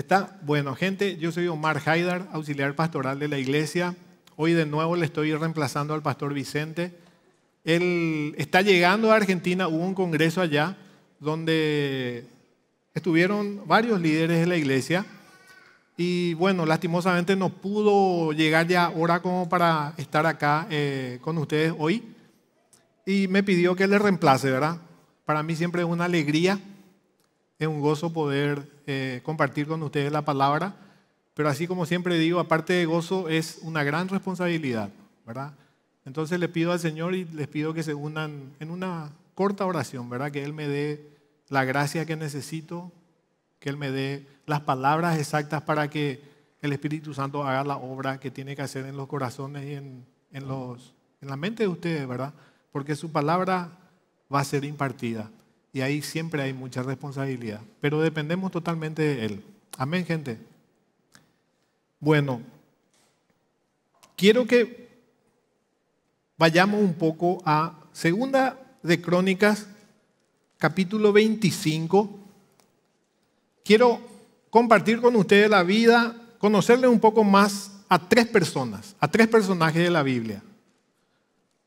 ¿Está? Bueno, gente, yo soy Omar Haidar, auxiliar pastoral de la iglesia. Hoy de nuevo le estoy reemplazando al pastor Vicente. Él está llegando a Argentina, hubo un congreso allá donde estuvieron varios líderes de la iglesia. Y bueno, lastimosamente no pudo llegar ya ahora como para estar acá eh, con ustedes hoy. Y me pidió que le reemplace, ¿verdad? Para mí siempre es una alegría, es un gozo poder eh, compartir con ustedes la palabra, pero así como siempre digo, aparte de gozo es una gran responsabilidad, ¿verdad? Entonces le pido al Señor y les pido que se unan en una corta oración, ¿verdad? Que Él me dé la gracia que necesito, que Él me dé las palabras exactas para que el Espíritu Santo haga la obra que tiene que hacer en los corazones y en, en los, en la mente de ustedes, ¿verdad? Porque su palabra va a ser impartida. Y ahí siempre hay mucha responsabilidad. Pero dependemos totalmente de Él. Amén, gente. Bueno, quiero que vayamos un poco a Segunda de Crónicas, capítulo 25. Quiero compartir con ustedes la vida, conocerle un poco más a tres personas, a tres personajes de la Biblia,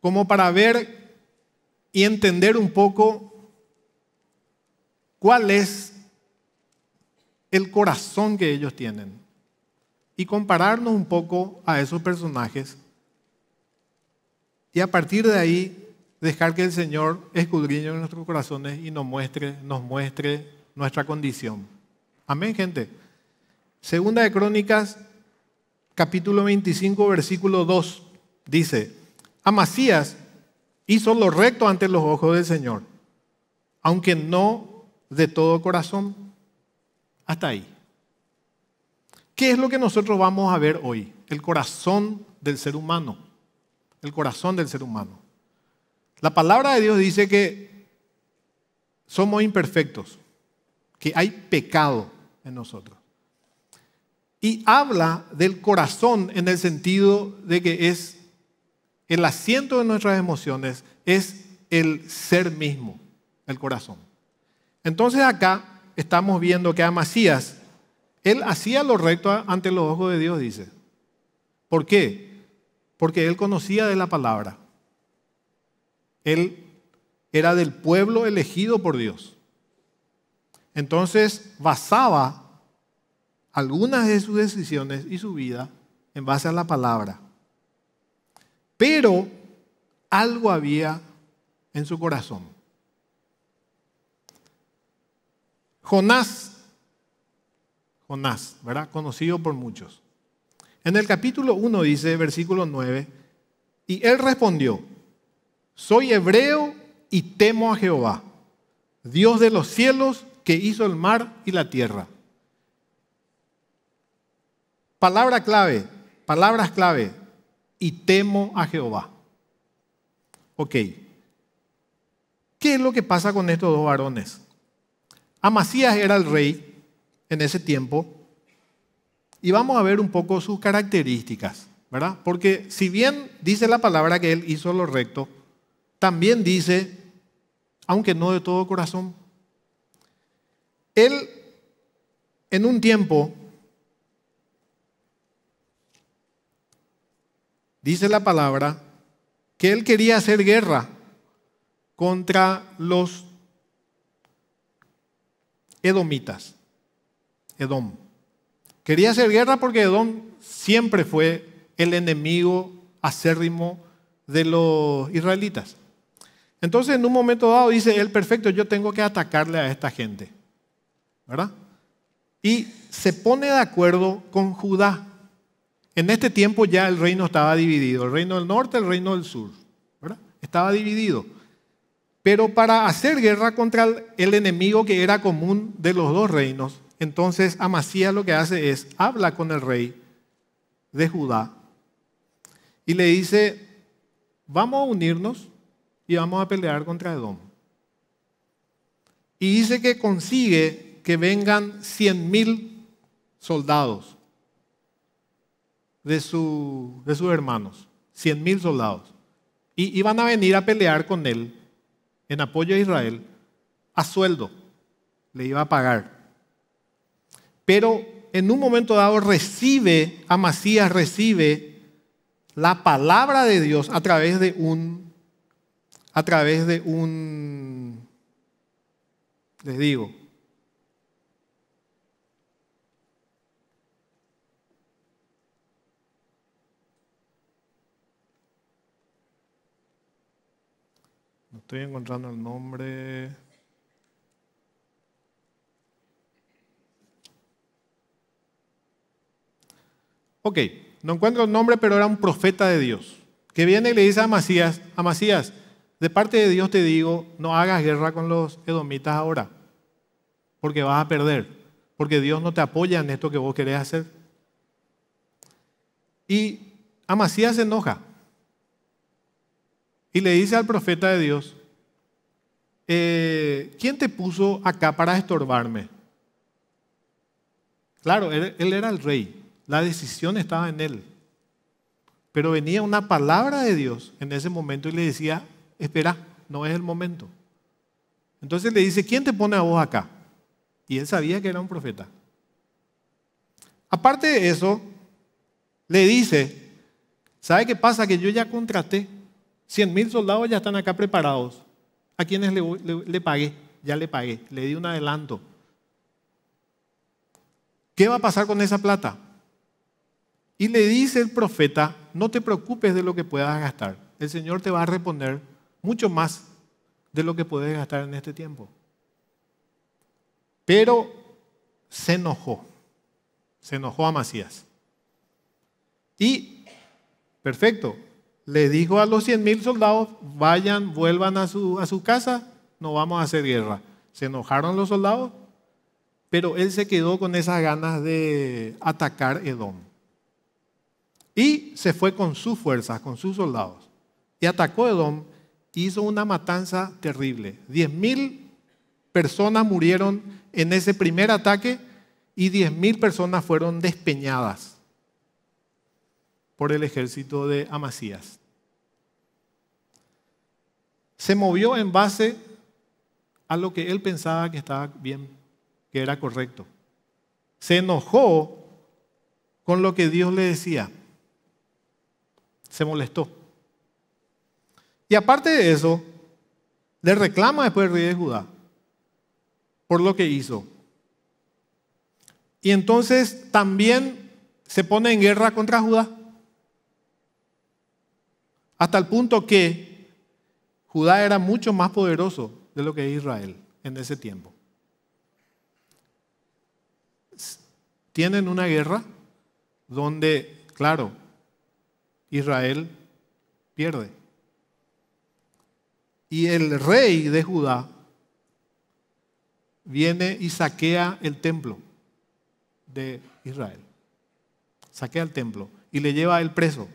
como para ver y entender un poco cuál es el corazón que ellos tienen y compararnos un poco a esos personajes y a partir de ahí dejar que el Señor escudriñe nuestros corazones y nos muestre, nos muestre nuestra condición. Amén, gente. Segunda de Crónicas, capítulo 25, versículo 2, dice, Amasías hizo lo recto ante los ojos del Señor, aunque no de todo corazón. Hasta ahí. ¿Qué es lo que nosotros vamos a ver hoy? El corazón del ser humano. El corazón del ser humano. La palabra de Dios dice que somos imperfectos, que hay pecado en nosotros. Y habla del corazón en el sentido de que es el asiento de nuestras emociones, es el ser mismo, el corazón. Entonces acá estamos viendo que Amasías, él hacía lo recto ante los ojos de Dios, dice. ¿Por qué? Porque él conocía de la palabra. Él era del pueblo elegido por Dios. Entonces basaba algunas de sus decisiones y su vida en base a la palabra. Pero algo había en su corazón. Jonás, Jonás, ¿verdad? Conocido por muchos. En el capítulo 1 dice, versículo 9, y él respondió, soy hebreo y temo a Jehová, Dios de los cielos que hizo el mar y la tierra. Palabra clave, palabras clave, y temo a Jehová. Ok. ¿Qué es lo que pasa con estos dos varones? Amasías era el rey en ese tiempo. Y vamos a ver un poco sus características, ¿verdad? Porque si bien dice la palabra que él hizo lo recto, también dice, aunque no de todo corazón, él en un tiempo, dice la palabra, que él quería hacer guerra contra los edomitas, Edom. Quería hacer guerra porque Edom siempre fue el enemigo acérrimo de los israelitas. Entonces, en un momento dado dice el perfecto, yo tengo que atacarle a esta gente. ¿Verdad? Y se pone de acuerdo con Judá. En este tiempo ya el reino estaba dividido, el reino del norte, el reino del sur. ¿verdad? Estaba dividido pero para hacer guerra contra el enemigo que era común de los dos reinos. Entonces Amasías lo que hace es habla con el rey de Judá y le dice, vamos a unirnos y vamos a pelear contra Edom. Y dice que consigue que vengan 100 mil soldados de, de sus hermanos, 100.000 mil soldados. Y iban a venir a pelear con él en apoyo a Israel a sueldo, le iba a pagar. Pero en un momento dado recibe, Amasías recibe la palabra de Dios a través de un, a través de un, les digo, estoy encontrando el nombre. Ok, no encuentro el nombre, pero era un profeta de Dios, que viene y le dice a Masías, de parte de Dios te digo, no hagas guerra con los edomitas ahora, porque vas a perder, porque Dios no te apoya en esto que vos querés hacer. Y Amasías se enoja, y le dice al profeta de Dios, eh, ¿quién te puso acá para estorbarme? Claro, él, él era el rey, la decisión estaba en él, pero venía una palabra de Dios en ese momento y le decía, espera, no es el momento. Entonces le dice, ¿quién te pone a vos acá? Y él sabía que era un profeta. Aparte de eso, le dice, ¿sabe qué pasa? Que yo ya contraté 100 mil soldados ya están acá preparados. ¿A quienes le, le pagué? Ya le pagué, le di un adelanto. ¿Qué va a pasar con esa plata? Y le dice el profeta, no te preocupes de lo que puedas gastar. El Señor te va a responder mucho más de lo que puedes gastar en este tiempo. Pero se enojó, se enojó a Macías. Y, perfecto, le dijo a los 100.000 mil soldados, vayan, vuelvan a su, a su casa, no vamos a hacer guerra. Se enojaron los soldados, pero él se quedó con esas ganas de atacar Edom. Y se fue con sus fuerzas, con sus soldados. Y atacó Edom, hizo una matanza terrible. 10.000 personas murieron en ese primer ataque y 10.000 personas fueron despeñadas por el ejército de Amasías. Se movió en base a lo que él pensaba que estaba bien, que era correcto. Se enojó con lo que Dios le decía. Se molestó. Y aparte de eso, le reclama después el rey de Judá por lo que hizo. Y entonces también se pone en guerra contra Judá. Hasta el punto que Judá era mucho más poderoso de lo que Israel en ese tiempo. Tienen una guerra donde, claro, Israel pierde. Y el rey de Judá viene y saquea el templo de Israel. Saquea el templo y le lleva a preso.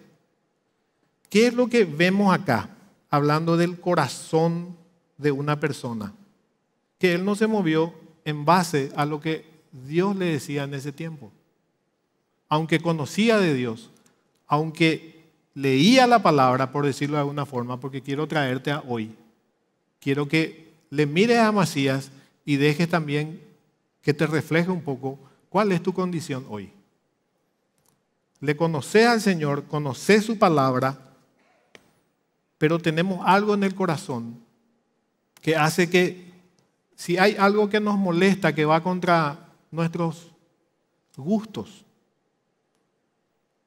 ¿Qué es lo que vemos acá? Hablando del corazón de una persona. Que él no se movió en base a lo que Dios le decía en ese tiempo. Aunque conocía de Dios, aunque leía la palabra, por decirlo de alguna forma, porque quiero traerte a hoy. Quiero que le mires a Macías y dejes también que te refleje un poco cuál es tu condición hoy. Le conocé al Señor, conocé su palabra, pero tenemos algo en el corazón que hace que si hay algo que nos molesta, que va contra nuestros gustos,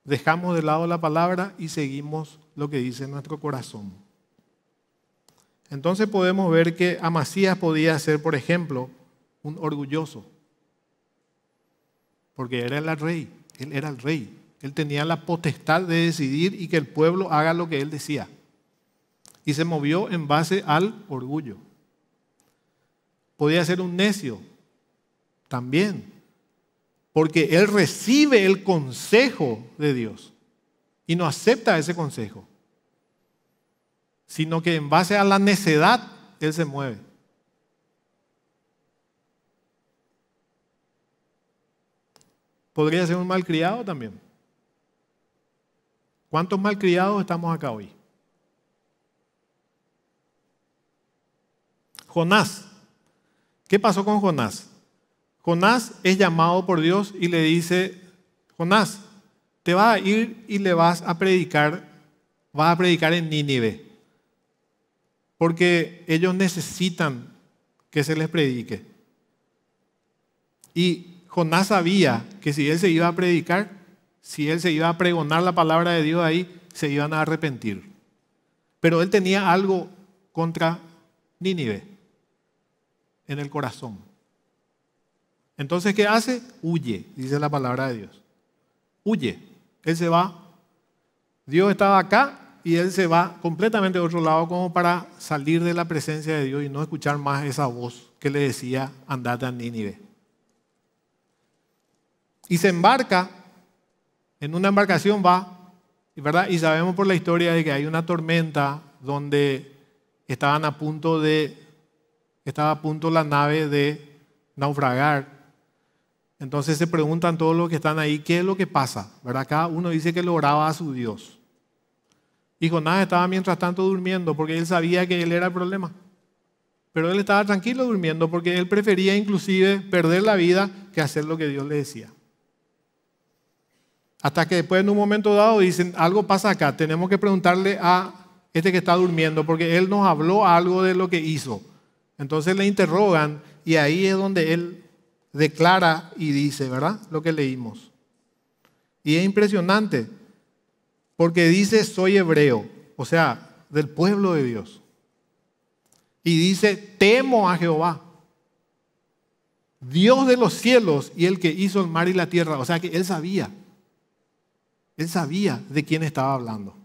dejamos de lado la palabra y seguimos lo que dice nuestro corazón. Entonces podemos ver que Amasías podía ser, por ejemplo, un orgulloso, porque era el rey, él era el rey, él tenía la potestad de decidir y que el pueblo haga lo que él decía y se movió en base al orgullo. Podía ser un necio también, porque él recibe el consejo de Dios y no acepta ese consejo, sino que en base a la necedad él se mueve. Podría ser un malcriado también. ¿Cuántos malcriados estamos acá hoy? Jonás. ¿Qué pasó con Jonás? Jonás es llamado por Dios y le dice, Jonás, te vas a ir y le vas a predicar, vas a predicar en Nínive, porque ellos necesitan que se les predique. Y Jonás sabía que si él se iba a predicar, si él se iba a pregonar la palabra de Dios ahí, se iban a arrepentir. Pero él tenía algo contra Nínive en el corazón. Entonces, ¿qué hace? Huye, dice la palabra de Dios. Huye, él se va. Dios estaba acá y él se va completamente a otro lado como para salir de la presencia de Dios y no escuchar más esa voz que le decía, andate a Nínive. Y se embarca, en una embarcación va, ¿verdad? Y sabemos por la historia de que hay una tormenta donde estaban a punto de estaba a punto la nave de naufragar. Entonces se preguntan todos los que están ahí, ¿qué es lo que pasa? ¿Verdad? Cada uno dice que lo oraba a su Dios. Y nada estaba mientras tanto durmiendo porque él sabía que él era el problema. Pero él estaba tranquilo durmiendo porque él prefería inclusive perder la vida que hacer lo que Dios le decía. Hasta que después en un momento dado dicen, algo pasa acá, tenemos que preguntarle a este que está durmiendo porque él nos habló algo de lo que hizo. Entonces le interrogan y ahí es donde él declara y dice, ¿verdad? Lo que leímos. Y es impresionante, porque dice, soy hebreo, o sea, del pueblo de Dios. Y dice, temo a Jehová, Dios de los cielos y el que hizo el mar y la tierra. O sea que él sabía, él sabía de quién estaba hablando.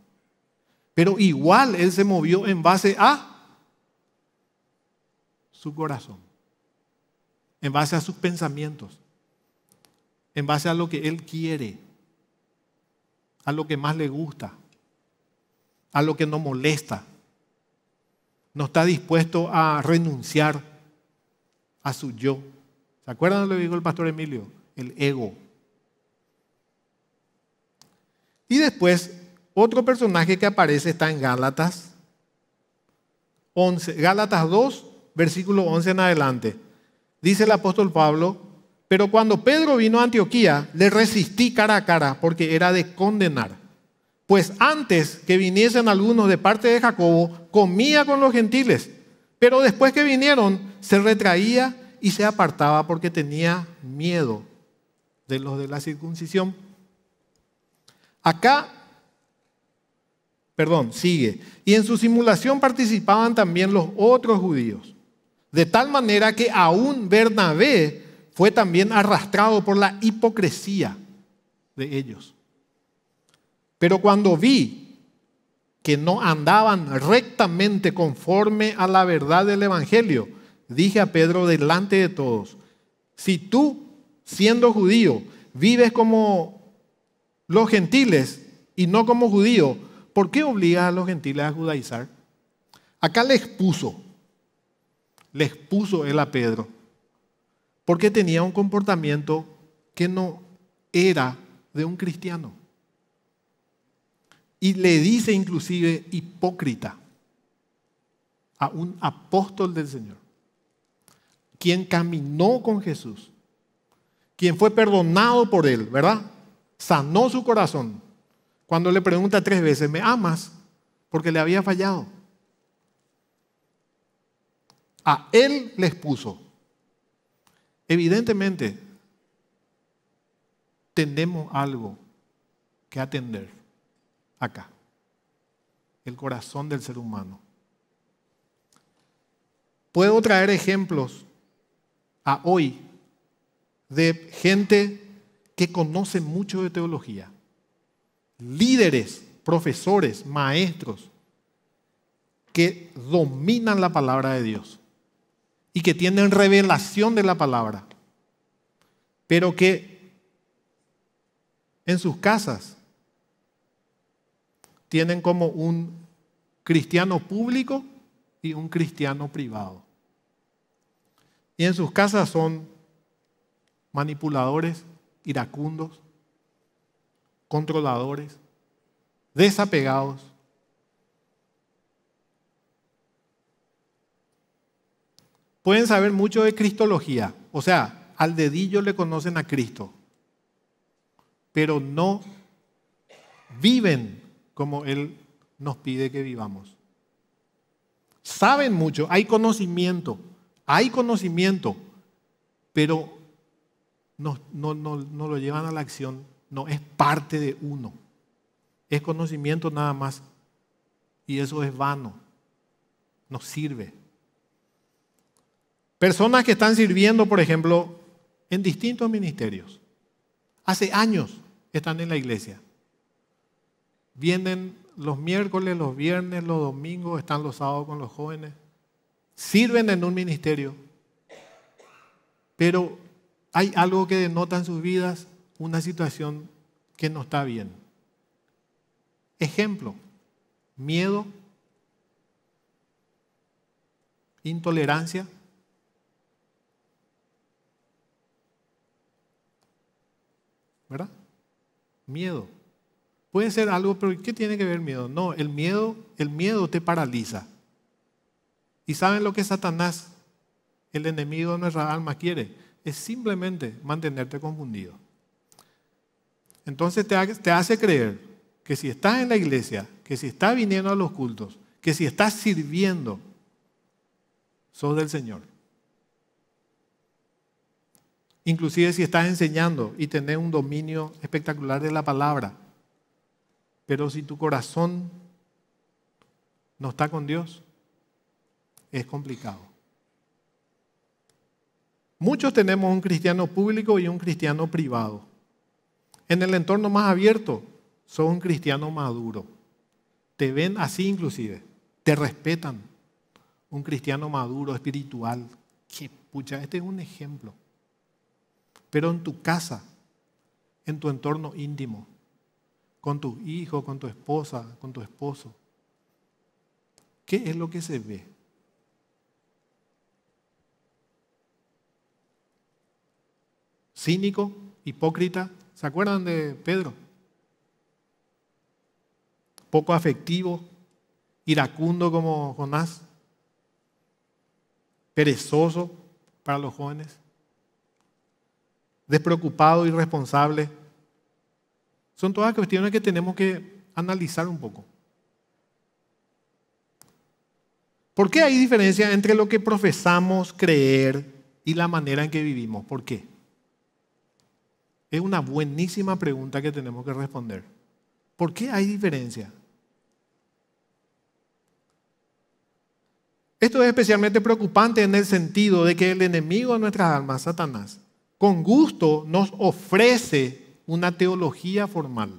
Pero igual él se movió en base a su corazón, en base a sus pensamientos, en base a lo que Él quiere, a lo que más le gusta, a lo que no molesta. No está dispuesto a renunciar a su yo. ¿Se acuerdan lo que dijo el pastor Emilio? El ego. Y después, otro personaje que aparece está en Gálatas 11, Gálatas 2, versículo 11 en adelante. Dice el apóstol Pablo, pero cuando Pedro vino a Antioquía, le resistí cara a cara porque era de condenar. Pues antes que viniesen algunos de parte de Jacobo, comía con los gentiles, pero después que vinieron, se retraía y se apartaba porque tenía miedo de los de la circuncisión. Acá, perdón, sigue. Y en su simulación participaban también los otros judíos de tal manera que aún Bernabé fue también arrastrado por la hipocresía de ellos. Pero cuando vi que no andaban rectamente conforme a la verdad del Evangelio, dije a Pedro delante de todos, si tú, siendo judío, vives como los gentiles y no como judío, ¿por qué obligas a los gentiles a judaizar? Acá le expuso les puso él a Pedro, porque tenía un comportamiento que no era de un cristiano. Y le dice inclusive hipócrita a un apóstol del Señor, quien caminó con Jesús, quien fue perdonado por él, ¿verdad? Sanó su corazón. Cuando le pregunta tres veces, ¿me amas? Porque le había fallado. A él les puso. Evidentemente, tenemos algo que atender acá. El corazón del ser humano. Puedo traer ejemplos a hoy de gente que conoce mucho de teología, líderes, profesores, maestros, que dominan la palabra de Dios y que tienen revelación de la palabra, pero que en sus casas tienen como un cristiano público y un cristiano privado. Y en sus casas son manipuladores, iracundos, controladores, desapegados, pueden saber mucho de cristología, o sea, al dedillo le conocen a Cristo, pero no viven como Él nos pide que vivamos. Saben mucho, hay conocimiento, hay conocimiento, pero no, lo llevan a la acción, no es parte de uno, es conocimiento nada más y eso es vano, no sirve. Personas que están sirviendo, por ejemplo, en distintos ministerios. Hace años están en la iglesia. Vienen los miércoles, los viernes, los domingos, están los sábados con los jóvenes. Sirven en un ministerio. Pero hay algo que denota en sus vidas una situación que no está bien. Ejemplo, miedo, intolerancia, ¿Verdad? Miedo. Puede ser algo, pero ¿qué tiene que ver miedo? No, el miedo, el miedo te paraliza. ¿Y saben lo que Satanás, el enemigo de nuestra alma, quiere? Es simplemente mantenerte confundido. Entonces te, te hace creer que si estás en la iglesia, que si estás viniendo a los cultos, que si estás sirviendo, sos del Señor inclusive si estás enseñando y tenés un dominio espectacular de la palabra. Pero si tu corazón no está con Dios, es complicado. Muchos tenemos un cristiano público y un cristiano privado. En el entorno más abierto, son un cristiano maduro. Te ven así inclusive, te respetan. Un cristiano maduro, espiritual. qué pucha, este es un ejemplo pero en tu casa, en tu entorno íntimo, con tu hijo, con tu esposa, con tu esposo. ¿Qué es lo que se ve? Cínico, hipócrita. ¿Se acuerdan de Pedro? Poco afectivo, iracundo como Jonás, perezoso para los jóvenes despreocupado irresponsable. Son todas cuestiones que tenemos que analizar un poco. ¿Por qué hay diferencia entre lo que profesamos creer y la manera en que vivimos? ¿Por qué? Es una buenísima pregunta que tenemos que responder. ¿Por qué hay diferencia? Esto es especialmente preocupante en el sentido de que el enemigo de nuestras almas, Satanás, con gusto nos ofrece una teología formal,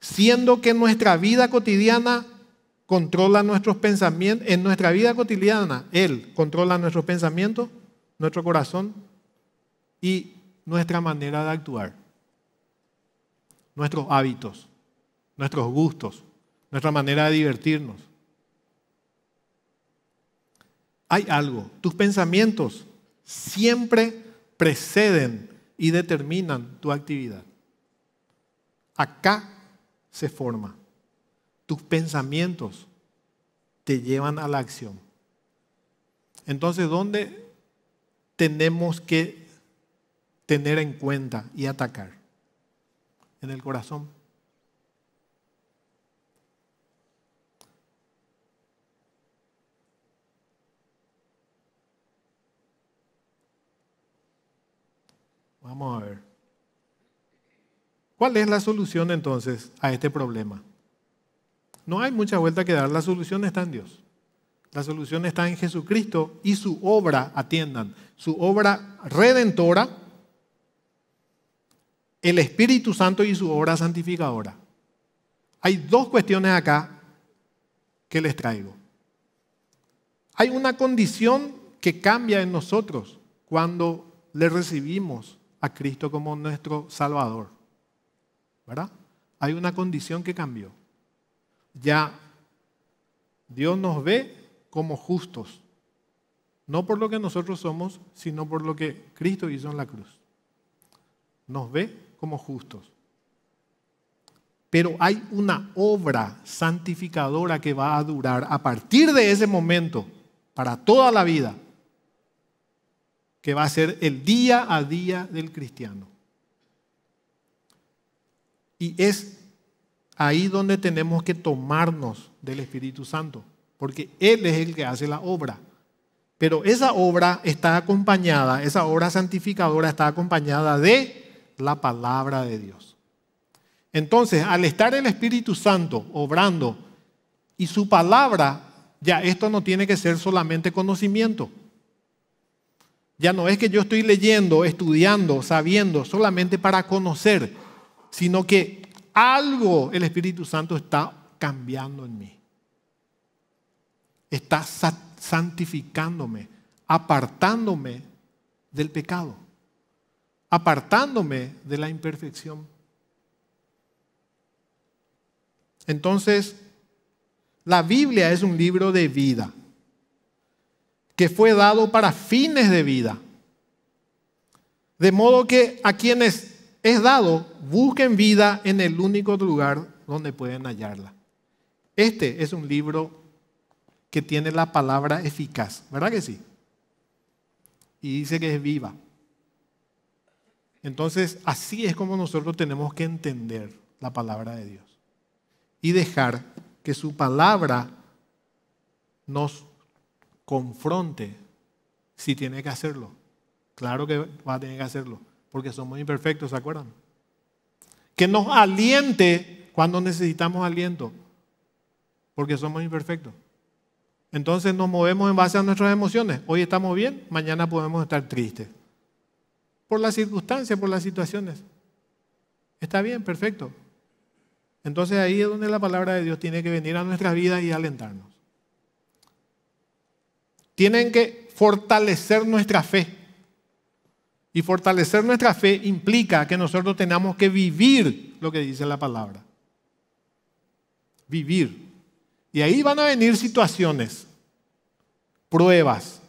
siendo que nuestra vida cotidiana controla nuestros pensamientos, en nuestra vida cotidiana Él controla nuestros pensamientos, nuestro corazón y nuestra manera de actuar, nuestros hábitos, nuestros gustos, nuestra manera de divertirnos. Hay algo, tus pensamientos siempre preceden y determinan tu actividad. Acá se forma. Tus pensamientos te llevan a la acción. Entonces, ¿dónde tenemos que tener en cuenta y atacar? En el corazón. Vamos a ver. ¿Cuál es la solución entonces a este problema? No hay mucha vuelta que dar, la solución está en Dios. La solución está en Jesucristo y su obra, atiendan, su obra redentora, el Espíritu Santo y su obra santificadora. Hay dos cuestiones acá que les traigo. Hay una condición que cambia en nosotros cuando le recibimos a Cristo como nuestro Salvador. ¿Verdad? Hay una condición que cambió. Ya Dios nos ve como justos, no por lo que nosotros somos, sino por lo que Cristo hizo en la cruz. Nos ve como justos. Pero hay una obra santificadora que va a durar a partir de ese momento para toda la vida que va a ser el día a día del cristiano. Y es ahí donde tenemos que tomarnos del Espíritu Santo, porque Él es el que hace la obra. Pero esa obra está acompañada, esa obra santificadora está acompañada de la palabra de Dios. Entonces, al estar el Espíritu Santo obrando y su palabra, ya esto no tiene que ser solamente conocimiento. Ya no es que yo estoy leyendo, estudiando, sabiendo, solamente para conocer, sino que algo el Espíritu Santo está cambiando en mí. Está santificándome, apartándome del pecado, apartándome de la imperfección. Entonces, la Biblia es un libro de vida que fue dado para fines de vida. De modo que a quienes es dado, busquen vida en el único lugar donde pueden hallarla. Este es un libro que tiene la palabra eficaz, ¿verdad que sí? Y dice que es viva. Entonces, así es como nosotros tenemos que entender la palabra de Dios y dejar que su palabra nos confronte si tiene que hacerlo. Claro que va a tener que hacerlo, porque somos imperfectos, ¿se acuerdan? Que nos aliente cuando necesitamos aliento, porque somos imperfectos. Entonces nos movemos en base a nuestras emociones. Hoy estamos bien, mañana podemos estar tristes. Por las circunstancias, por las situaciones. Está bien, perfecto. Entonces ahí es donde la palabra de Dios tiene que venir a nuestras vidas y alentarnos tienen que fortalecer nuestra fe. Y fortalecer nuestra fe implica que nosotros tenemos que vivir lo que dice la palabra. Vivir. Y ahí van a venir situaciones, pruebas,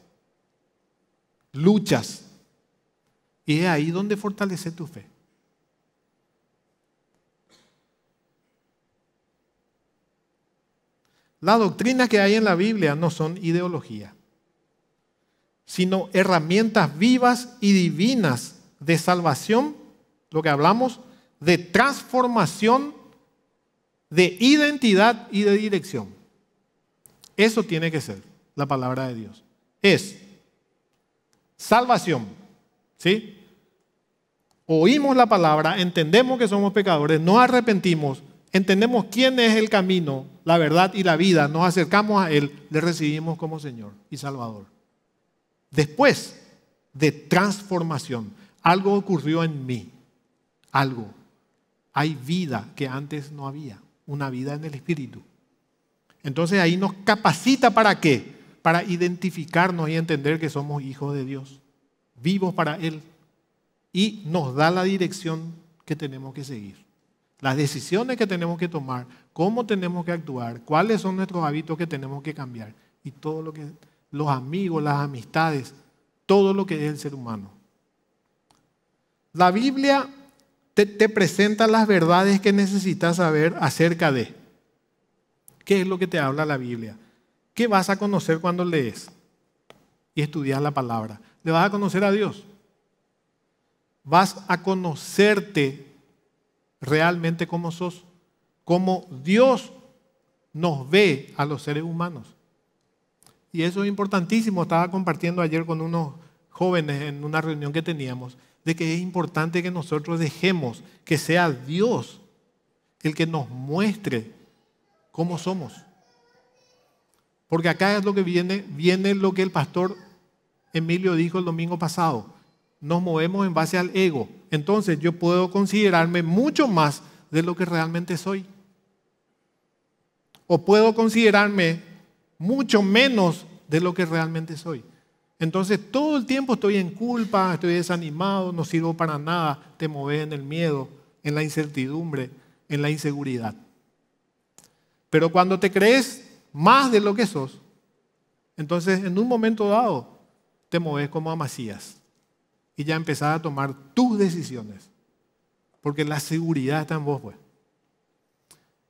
luchas. Y es ahí donde fortalece tu fe. La doctrina que hay en la Biblia no son ideología sino herramientas vivas y divinas de salvación, lo que hablamos, de transformación, de identidad y de dirección. Eso tiene que ser la palabra de Dios. Es salvación, ¿sí? Oímos la palabra, entendemos que somos pecadores, nos arrepentimos, entendemos quién es el camino, la verdad y la vida, nos acercamos a Él, le recibimos como Señor y Salvador. Después de transformación, algo ocurrió en mí, algo. Hay vida que antes no había, una vida en el Espíritu. Entonces ahí nos capacita para qué? Para identificarnos y entender que somos hijos de Dios, vivos para Él. Y nos da la dirección que tenemos que seguir, las decisiones que tenemos que tomar, cómo tenemos que actuar, cuáles son nuestros hábitos que tenemos que cambiar y todo lo que los amigos, las amistades, todo lo que es el ser humano. La Biblia te, presenta las verdades que necesitas saber acerca de. ¿Qué es lo que te habla la Biblia? ¿Qué vas a conocer cuando lees y estudias la palabra? Le vas a conocer a Dios. Vas a conocerte realmente como sos, como Dios nos ve a los seres humanos. Y eso es importantísimo. Estaba compartiendo ayer con unos jóvenes en una reunión que teníamos, de que es importante que nosotros dejemos que sea Dios el que nos muestre cómo somos. Porque acá es lo que viene, viene lo que el pastor Emilio dijo el domingo pasado. Nos movemos en base al ego. Entonces yo puedo considerarme mucho más de lo que realmente soy. O puedo considerarme mucho menos de lo que realmente soy. Entonces todo el tiempo estoy en culpa, estoy desanimado, no sirvo para nada, te mueves en el miedo, en la incertidumbre, en la inseguridad. Pero cuando te crees más de lo que sos, entonces en un momento dado te mueves como a Macías y ya empezás a tomar tus decisiones, porque la seguridad está en vos, pues.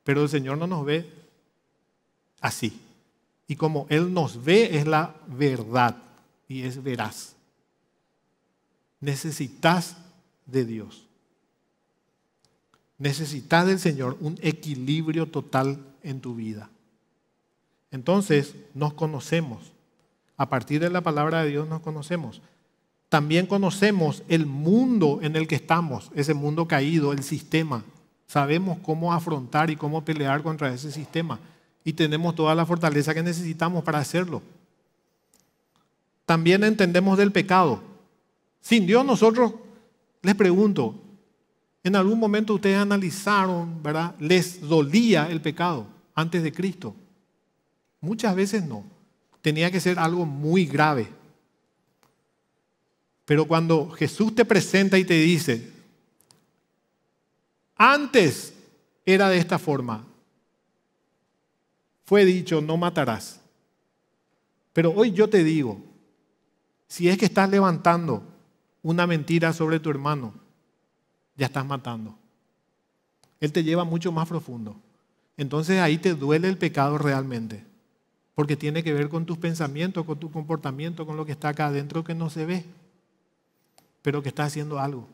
Pero el Señor no nos ve así. Y como Él nos ve es la verdad y es veraz. Necesitas de Dios. Necesitas del Señor un equilibrio total en tu vida. Entonces nos conocemos. A partir de la palabra de Dios nos conocemos. También conocemos el mundo en el que estamos, ese mundo caído, el sistema. Sabemos cómo afrontar y cómo pelear contra ese sistema y tenemos toda la fortaleza que necesitamos para hacerlo. También entendemos del pecado. Sin Dios nosotros, les pregunto, en algún momento ustedes analizaron, ¿verdad? ¿Les dolía el pecado antes de Cristo? Muchas veces no. Tenía que ser algo muy grave. Pero cuando Jesús te presenta y te dice, antes era de esta forma, fue dicho, no matarás. Pero hoy yo te digo, si es que estás levantando una mentira sobre tu hermano, ya estás matando. Él te lleva mucho más profundo. Entonces ahí te duele el pecado realmente, porque tiene que ver con tus pensamientos, con tu comportamiento, con lo que está acá adentro que no se ve, pero que está haciendo algo.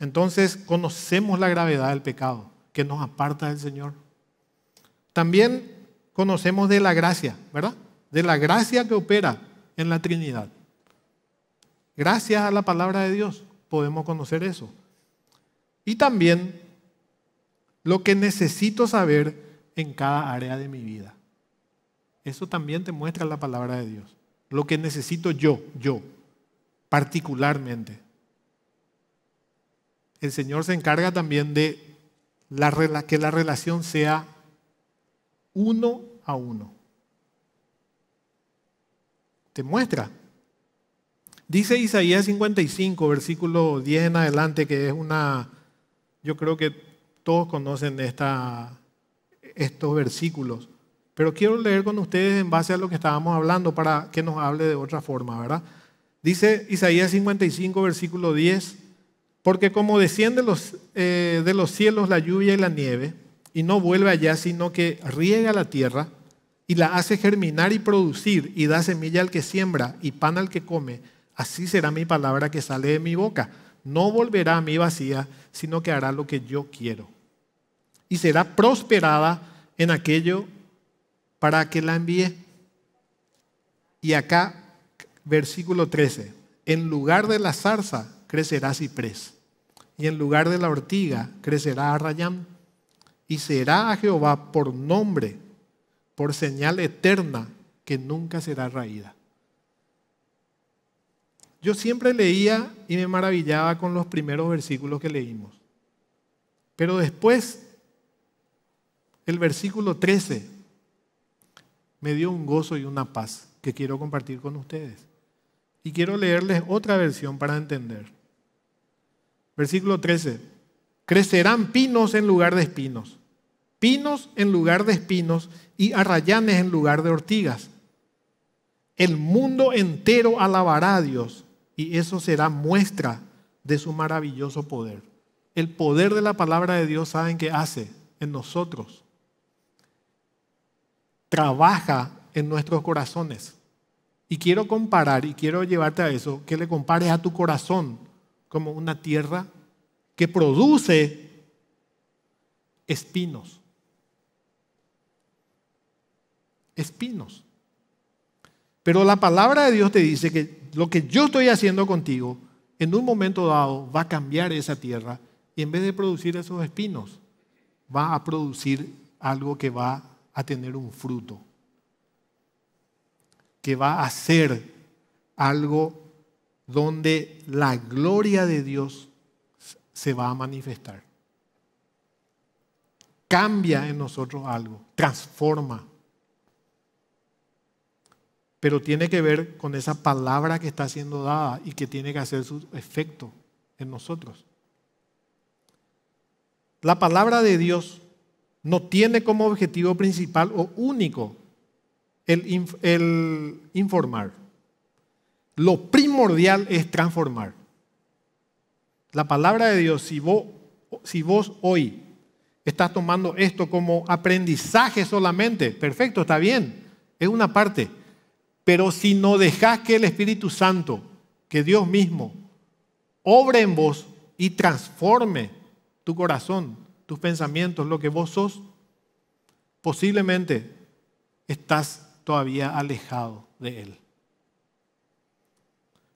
Entonces conocemos la gravedad del pecado que nos aparta del Señor. También conocemos de la gracia, ¿verdad? De la gracia que opera en la Trinidad. Gracias a la palabra de Dios podemos conocer eso. Y también lo que necesito saber en cada área de mi vida. Eso también te muestra la palabra de Dios. Lo que necesito yo, yo, particularmente. El Señor se encarga también de la, que la relación sea uno a uno. Te muestra. Dice Isaías 55, versículo 10 en adelante, que es una, yo creo que todos conocen esta, estos versículos, pero quiero leer con ustedes en base a lo que estábamos hablando para que nos hable de otra forma, ¿verdad? Dice Isaías 55, versículo 10, porque como desciende los, eh, de los cielos la lluvia y la nieve, y no vuelve allá, sino que riega la tierra y la hace germinar y producir y da semilla al que siembra y pan al que come. Así será mi palabra que sale de mi boca. No volverá a mí vacía, sino que hará lo que yo quiero. Y será prosperada en aquello para que la envíe. Y acá, versículo 13, en lugar de la zarza crecerá ciprés, y en lugar de la ortiga crecerá arrayán y será a Jehová por nombre, por señal eterna que nunca será raída. Yo siempre leía y me maravillaba con los primeros versículos que leímos. Pero después, el versículo 13 me dio un gozo y una paz que quiero compartir con ustedes. Y quiero leerles otra versión para entender. Versículo 13. Crecerán pinos en lugar de espinos pinos en lugar de espinos y arrayanes en lugar de ortigas. El mundo entero alabará a Dios y eso será muestra de su maravilloso poder. El poder de la palabra de Dios, ¿saben qué hace en nosotros? Trabaja en nuestros corazones. Y quiero comparar y quiero llevarte a eso, que le compares a tu corazón como una tierra que produce espinos. espinos. Pero la palabra de Dios te dice que lo que yo estoy haciendo contigo, en un momento dado va a cambiar esa tierra y en vez de producir esos espinos, va a producir algo que va a tener un fruto, que va a ser algo donde la gloria de Dios se va a manifestar. Cambia en nosotros algo, transforma pero tiene que ver con esa palabra que está siendo dada y que tiene que hacer su efecto en nosotros. La palabra de Dios no tiene como objetivo principal o único el, informar. Lo primordial es transformar. La palabra de Dios, si vos, si vos hoy estás tomando esto como aprendizaje solamente, perfecto, está bien, es una parte pero si no dejás que el Espíritu Santo, que Dios mismo, obre en vos y transforme tu corazón, tus pensamientos, lo que vos sos, posiblemente estás todavía alejado de Él.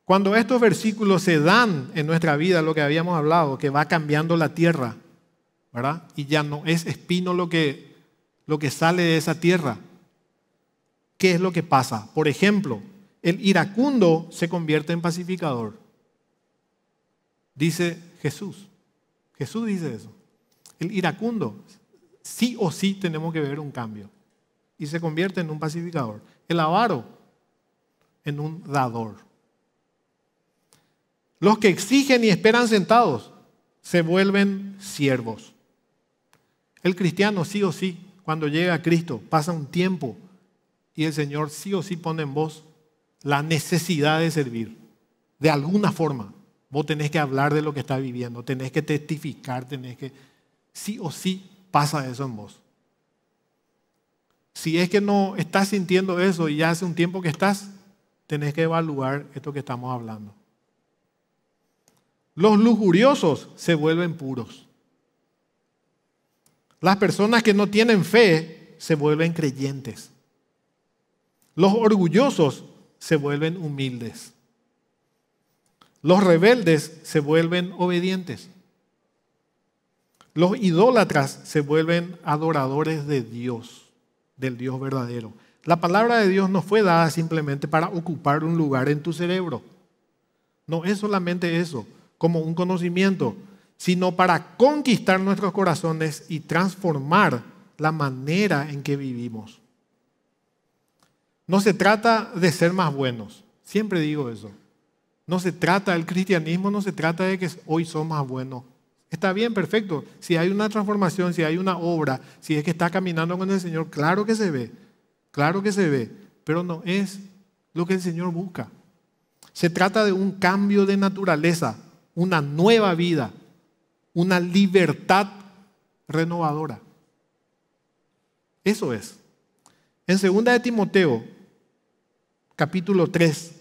Cuando estos versículos se dan en nuestra vida, lo que habíamos hablado, que va cambiando la tierra, ¿verdad? Y ya no es espino lo que, lo que sale de esa tierra, ¿qué es lo que pasa? Por ejemplo, el iracundo se convierte en pacificador. Dice Jesús. Jesús dice eso. El iracundo, sí o sí tenemos que ver un cambio. Y se convierte en un pacificador. El avaro, en un dador. Los que exigen y esperan sentados se vuelven siervos. El cristiano, sí o sí, cuando llega a Cristo, pasa un tiempo y el Señor sí o sí pone en vos la necesidad de servir. De alguna forma, vos tenés que hablar de lo que estás viviendo, tenés que testificar, tenés que... Sí o sí pasa eso en vos. Si es que no estás sintiendo eso y ya hace un tiempo que estás, tenés que evaluar esto que estamos hablando. Los lujuriosos se vuelven puros. Las personas que no tienen fe se vuelven creyentes. Los orgullosos se vuelven humildes. Los rebeldes se vuelven obedientes. Los idólatras se vuelven adoradores de Dios, del Dios verdadero. La palabra de Dios no fue dada simplemente para ocupar un lugar en tu cerebro. No es solamente eso, como un conocimiento, sino para conquistar nuestros corazones y transformar la manera en que vivimos. No se trata de ser más buenos, siempre digo eso. No se trata, el cristianismo no se trata de que hoy somos más buenos. Está bien, perfecto. Si hay una transformación, si hay una obra, si es que está caminando con el Señor, claro que se ve, claro que se ve, pero no es lo que el Señor busca. Se trata de un cambio de naturaleza, una nueva vida, una libertad renovadora. Eso es. En segunda de Timoteo capítulo 3,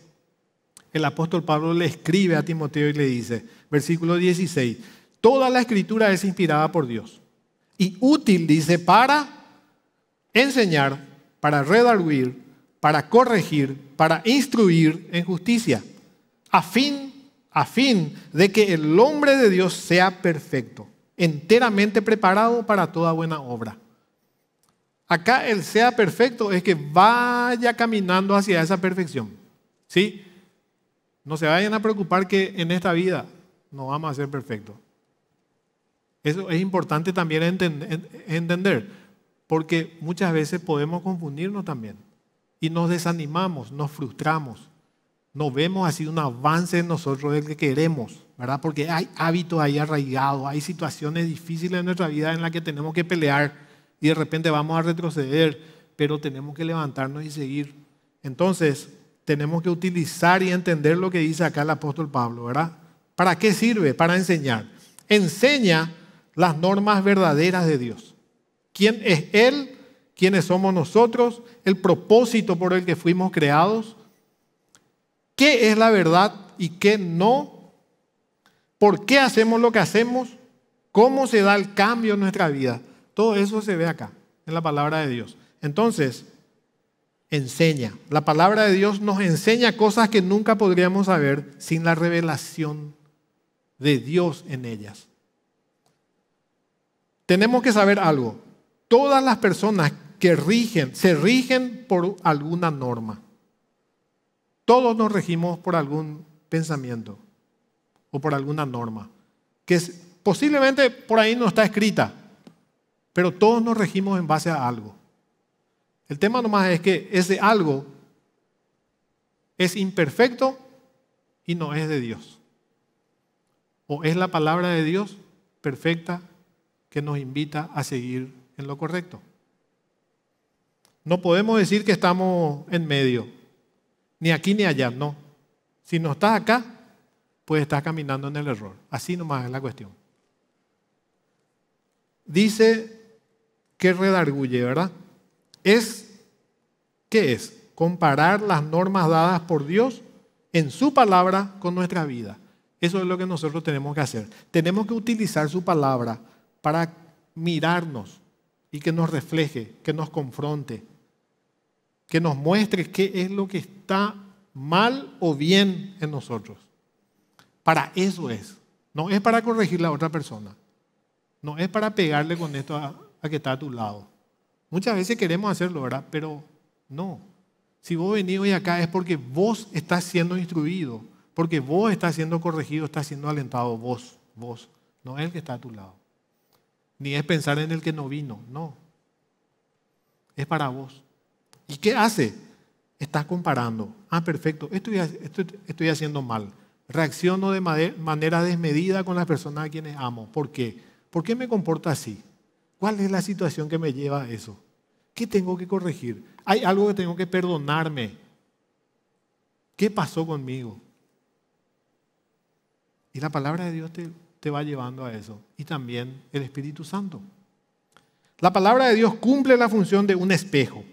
el apóstol Pablo le escribe a Timoteo y le dice, versículo 16, toda la escritura es inspirada por Dios y útil, dice, para enseñar, para redarguir, para corregir, para instruir en justicia, a fin, a fin de que el hombre de Dios sea perfecto, enteramente preparado para toda buena obra. Acá el sea perfecto es que vaya caminando hacia esa perfección. ¿Sí? No se vayan a preocupar que en esta vida no vamos a ser perfectos. Eso es importante también entender, porque muchas veces podemos confundirnos también y nos desanimamos, nos frustramos, no vemos así un avance en nosotros del que queremos, ¿verdad? Porque hay hábitos ahí arraigados, hay situaciones difíciles en nuestra vida en las que tenemos que pelear y de repente vamos a retroceder, pero tenemos que levantarnos y seguir. Entonces, tenemos que utilizar y entender lo que dice acá el apóstol Pablo, ¿verdad? ¿Para qué sirve? Para enseñar. Enseña las normas verdaderas de Dios. ¿Quién es Él? ¿Quiénes somos nosotros? ¿El propósito por el que fuimos creados? ¿Qué es la verdad y qué no? ¿Por qué hacemos lo que hacemos? ¿Cómo se da el cambio en nuestra vida? Todo eso se ve acá, en la palabra de Dios. Entonces, enseña. La palabra de Dios nos enseña cosas que nunca podríamos saber sin la revelación de Dios en ellas. Tenemos que saber algo. Todas las personas que rigen, se rigen por alguna norma. Todos nos regimos por algún pensamiento o por alguna norma, que posiblemente por ahí no está escrita, pero todos nos regimos en base a algo. El tema nomás es que ese algo es imperfecto y no es de Dios. O es la palabra de Dios perfecta que nos invita a seguir en lo correcto. No podemos decir que estamos en medio, ni aquí ni allá, no. Si no estás acá, pues estás caminando en el error. Así nomás es la cuestión. Dice ¿Qué redarguye, ¿verdad? Es, ¿qué es? Comparar las normas dadas por Dios en su palabra con nuestra vida. Eso es lo que nosotros tenemos que hacer. Tenemos que utilizar su palabra para mirarnos y que nos refleje, que nos confronte, que nos muestre qué es lo que está mal o bien en nosotros. Para eso es. No es para corregir a la otra persona. No es para pegarle con esto a, que está a tu lado. Muchas veces queremos hacerlo, ¿verdad? Pero no. Si vos venís hoy acá es porque vos estás siendo instruido, porque vos estás siendo corregido, estás siendo alentado, vos, vos, no el que está a tu lado. Ni es pensar en el que no vino, no. Es para vos. ¿Y qué hace? Estás comparando. Ah, perfecto, estoy, estoy haciendo mal. Reacciono de manera desmedida con las personas a quienes amo. ¿Por qué? ¿Por qué me comporto así? ¿Cuál es la situación que me lleva a eso? ¿Qué tengo que corregir? ¿Hay algo que tengo que perdonarme? ¿Qué pasó conmigo? Y la palabra de Dios te, va llevando a eso. Y también el Espíritu Santo. La palabra de Dios cumple la función de un espejo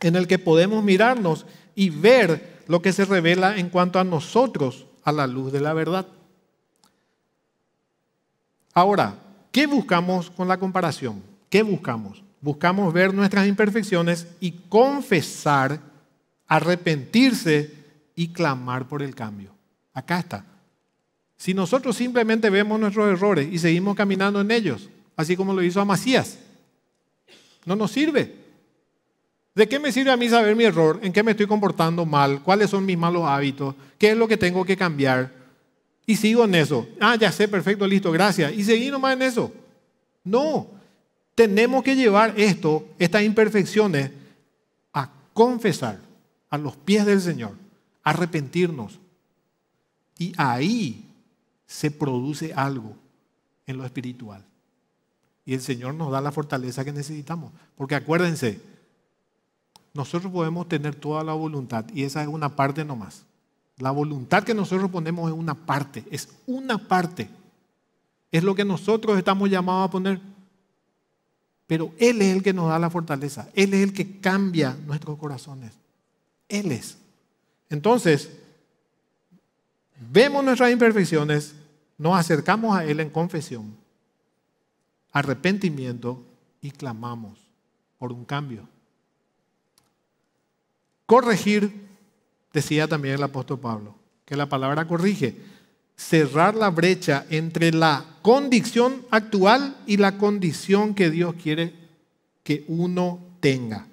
en el que podemos mirarnos y ver lo que se revela en cuanto a nosotros a la luz de la verdad. Ahora, ¿Qué buscamos con la comparación? ¿Qué buscamos? Buscamos ver nuestras imperfecciones y confesar, arrepentirse y clamar por el cambio. Acá está. Si nosotros simplemente vemos nuestros errores y seguimos caminando en ellos, así como lo hizo a Macías, no nos sirve. ¿De qué me sirve a mí saber mi error? ¿En qué me estoy comportando mal? ¿Cuáles son mis malos hábitos? ¿Qué es lo que tengo que cambiar? Y sigo en eso. Ah, ya sé, perfecto, listo, gracias. Y seguí nomás en eso. No, tenemos que llevar esto, estas imperfecciones, a confesar a los pies del Señor, arrepentirnos. Y ahí se produce algo en lo espiritual. Y el Señor nos da la fortaleza que necesitamos. Porque acuérdense, nosotros podemos tener toda la voluntad y esa es una parte nomás. La voluntad que nosotros ponemos es una parte, es una parte. Es lo que nosotros estamos llamados a poner. Pero Él es el que nos da la fortaleza. Él es el que cambia nuestros corazones. Él es. Entonces, vemos nuestras imperfecciones, nos acercamos a Él en confesión, arrepentimiento y clamamos por un cambio. Corregir decía también el apóstol Pablo, que la palabra corrige, cerrar la brecha entre la condición actual y la condición que Dios quiere que uno tenga.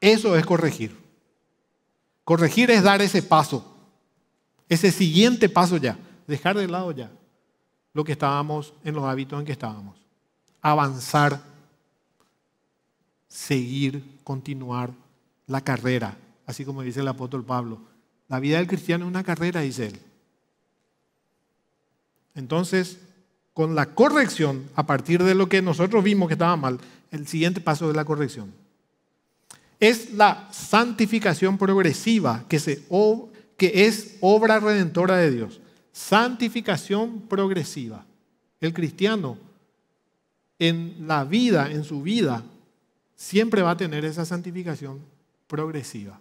Eso es corregir. Corregir es dar ese paso, ese siguiente paso ya, dejar de lado ya lo que estábamos en los hábitos en que estábamos. Avanzar, seguir, continuar la carrera, así como dice el apóstol Pablo. La vida del cristiano es una carrera, dice él. Entonces, con la corrección, a partir de lo que nosotros vimos que estaba mal, el siguiente paso de la corrección. Es la santificación progresiva que, se, que es obra redentora de Dios. Santificación progresiva. El cristiano en la vida, en su vida, siempre va a tener esa santificación progresiva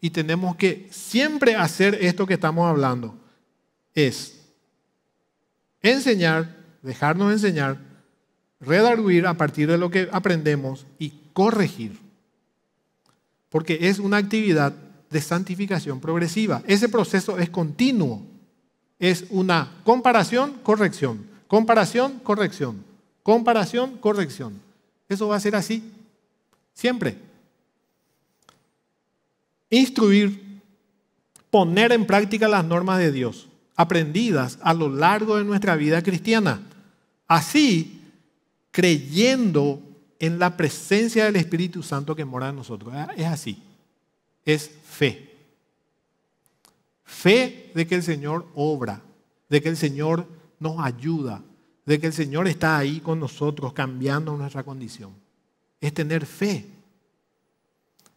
y tenemos que siempre hacer esto que estamos hablando. Es enseñar, dejarnos enseñar, redarguir a partir de lo que aprendemos y corregir. Porque es una actividad de santificación progresiva. Ese proceso es continuo. Es una comparación, corrección. Comparación, corrección. Comparación, corrección. Eso va a ser así. Siempre instruir, poner en práctica las normas de Dios aprendidas a lo largo de nuestra vida cristiana. Así, creyendo en la presencia del Espíritu Santo que mora en nosotros. Ah, es así. Es fe. Fe de que el Señor obra, de que el Señor nos ayuda, de que el Señor está ahí con nosotros cambiando nuestra condición. Es tener fe.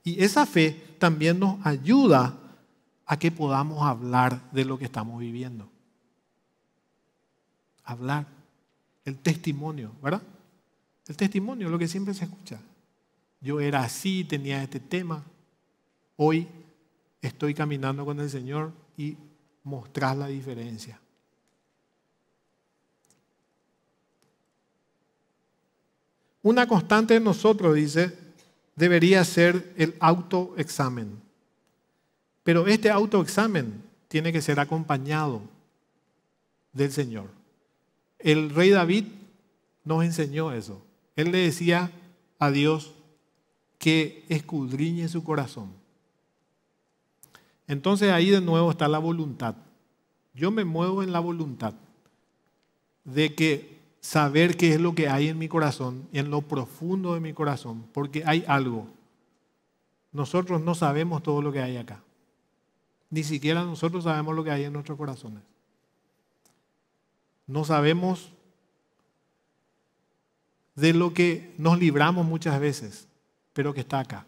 Y esa fe también nos ayuda a que podamos hablar de lo que estamos viviendo. Hablar. El testimonio, ¿verdad? El testimonio, lo que siempre se escucha. Yo era así, tenía este tema. Hoy estoy caminando con el Señor y mostrar la diferencia. Una constante en nosotros, dice, debería ser el autoexamen. Pero este autoexamen tiene que ser acompañado del Señor. El rey David nos enseñó eso. Él le decía a Dios que escudriñe su corazón. Entonces ahí de nuevo está la voluntad. Yo me muevo en la voluntad de que saber qué es lo que hay en mi corazón y en lo profundo de mi corazón, porque hay algo. Nosotros no sabemos todo lo que hay acá. Ni siquiera nosotros sabemos lo que hay en nuestros corazones. No sabemos de lo que nos libramos muchas veces, pero que está acá.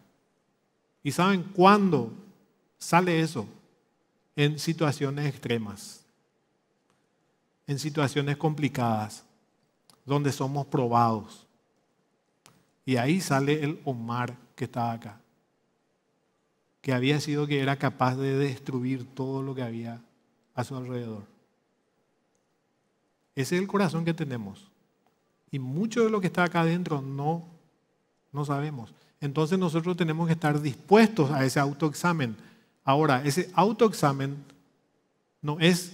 ¿Y saben cuándo sale eso? En situaciones extremas, en situaciones complicadas, donde somos probados. Y ahí sale el Omar que estaba acá, que había sido que era capaz de destruir todo lo que había a su alrededor. Ese es el corazón que tenemos. Y mucho de lo que está acá adentro no, no sabemos. Entonces nosotros tenemos que estar dispuestos a ese autoexamen. Ahora, ese autoexamen no es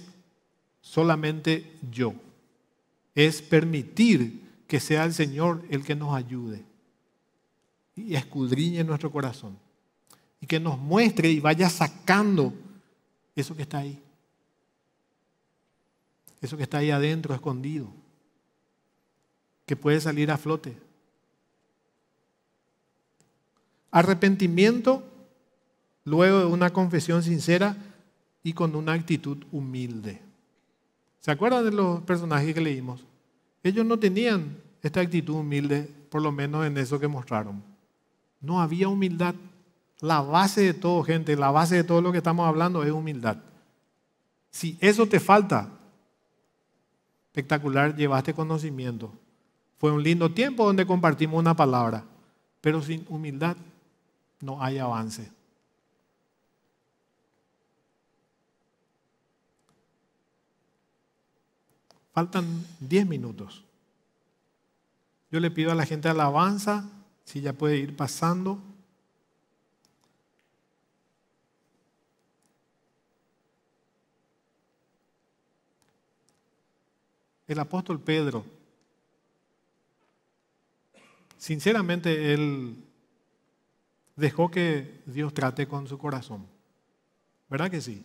solamente yo, es permitir que sea el Señor el que nos ayude y escudriñe nuestro corazón y que nos muestre y vaya sacando eso que está ahí. Eso que está ahí adentro, escondido, que puede salir a flote. Arrepentimiento luego de una confesión sincera y con una actitud humilde. ¿Se acuerdan de los personajes que leímos? Ellos no tenían esta actitud humilde, por lo menos en eso que mostraron. No había humildad. La base de todo, gente, la base de todo lo que estamos hablando es humildad. Si eso te falta, espectacular, llevaste conocimiento. Fue un lindo tiempo donde compartimos una palabra, pero sin humildad no hay avance. Faltan 10 minutos. Yo le pido a la gente alabanza, si ya puede ir pasando. El apóstol Pedro, sinceramente él dejó que Dios trate con su corazón. ¿Verdad que sí?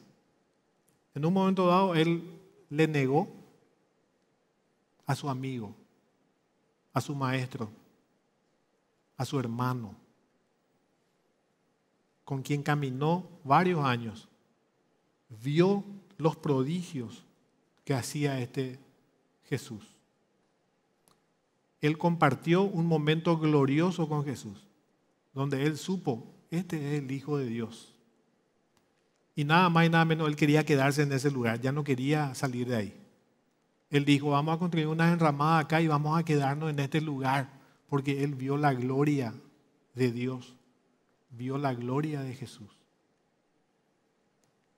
En un momento dado él le negó a su amigo, a su maestro, a su hermano, con quien caminó varios años, vio los prodigios que hacía este Jesús. Él compartió un momento glorioso con Jesús, donde él supo, este es el Hijo de Dios. Y nada más y nada menos, él quería quedarse en ese lugar, ya no quería salir de ahí. Él dijo, vamos a construir una enramada acá y vamos a quedarnos en este lugar, porque él vio la gloria de Dios, vio la gloria de Jesús.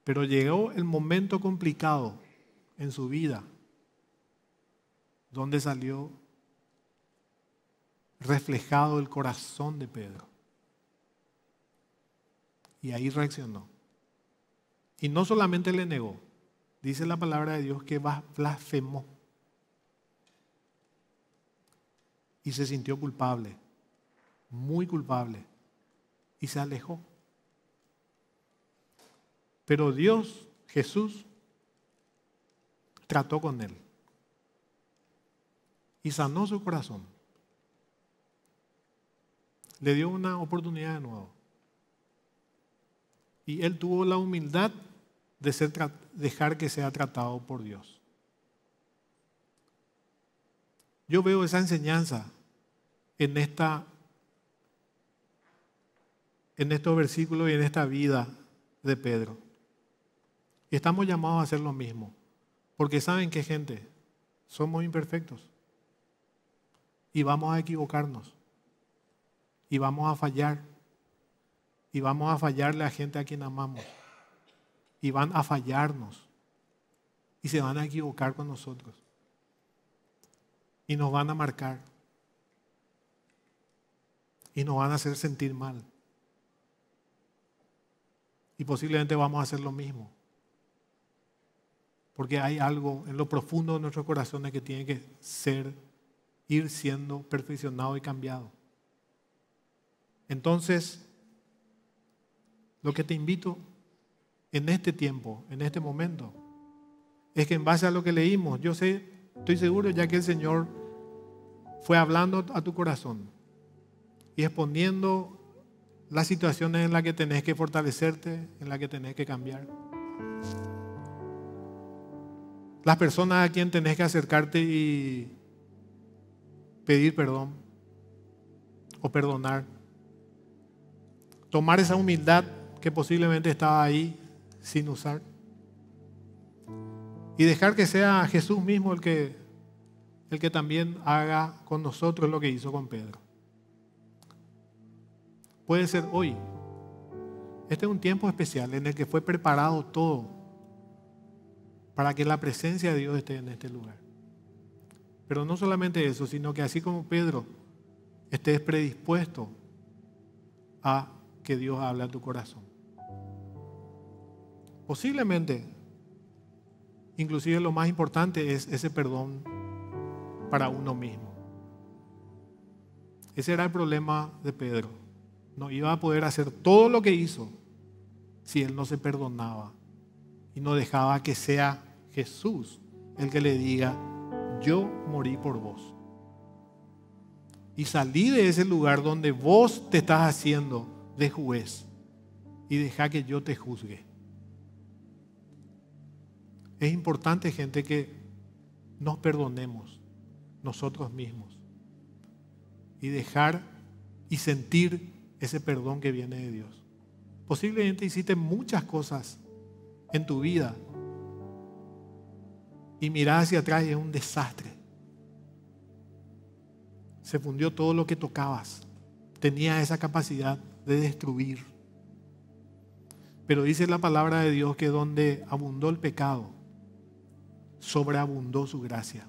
Pero llegó el momento complicado en su vida, donde salió reflejado el corazón de Pedro. Y ahí reaccionó. Y no solamente le negó, Dice la palabra de Dios que blasfemó. Y se sintió culpable, muy culpable, y se alejó. Pero Dios, Jesús, trató con él y sanó su corazón. Le dio una oportunidad de nuevo. Y él tuvo la humildad de ser, dejar que sea tratado por Dios. Yo veo esa enseñanza en, esta, en estos versículos y en esta vida de Pedro. estamos llamados a hacer lo mismo. Porque saben que gente, somos imperfectos. Y vamos a equivocarnos. Y vamos a fallar. Y vamos a fallarle a gente a quien amamos y van a fallarnos y se van a equivocar con nosotros y nos van a marcar y nos van a hacer sentir mal. Y posiblemente vamos a hacer lo mismo. Porque hay algo en lo profundo de nuestros corazones que tiene que ser, ir siendo perfeccionado y cambiado. Entonces, lo que te invito en este tiempo, en este momento. Es que en base a lo que leímos, yo sé, estoy seguro ya que el Señor fue hablando a tu corazón y exponiendo las situaciones en las que tenés que fortalecerte, en las que tenés que cambiar. Las personas a quien tenés que acercarte y pedir perdón o perdonar. Tomar esa humildad que posiblemente estaba ahí sin usar. Y dejar que sea Jesús mismo el que, el que también haga con nosotros lo que hizo con Pedro. Puede ser hoy. Este es un tiempo especial en el que fue preparado todo para que la presencia de Dios esté en este lugar. Pero no solamente eso, sino que así como Pedro, estés predispuesto a que Dios hable a tu corazón. Posiblemente, inclusive lo más importante es ese perdón para uno mismo. Ese era el problema de Pedro. No iba a poder hacer todo lo que hizo si él no se perdonaba y no dejaba que sea Jesús el que le diga, yo morí por vos. Y salí de ese lugar donde vos te estás haciendo de juez y deja que yo te juzgue. Es importante, gente, que nos perdonemos nosotros mismos y dejar y sentir ese perdón que viene de Dios. Posiblemente hiciste muchas cosas en tu vida y mirar hacia atrás es un desastre. Se fundió todo lo que tocabas. Tenía esa capacidad de destruir. Pero dice la palabra de Dios que donde abundó el pecado, sobreabundó su gracia.